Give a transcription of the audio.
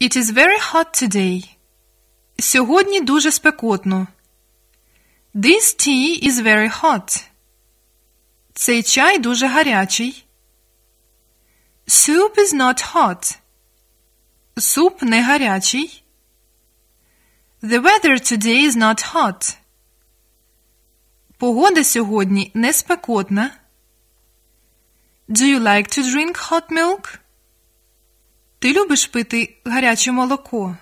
It is very hot today. Сьогодні дуже спекотно. This tea is very hot. Цей чай дуже гарячий. Soup is not hot. Суп не гарячий. The weather today is not hot. Погода сьогодні не спекотна. Do you like to drink hot milk? Ти любиш пити гаряче молоко?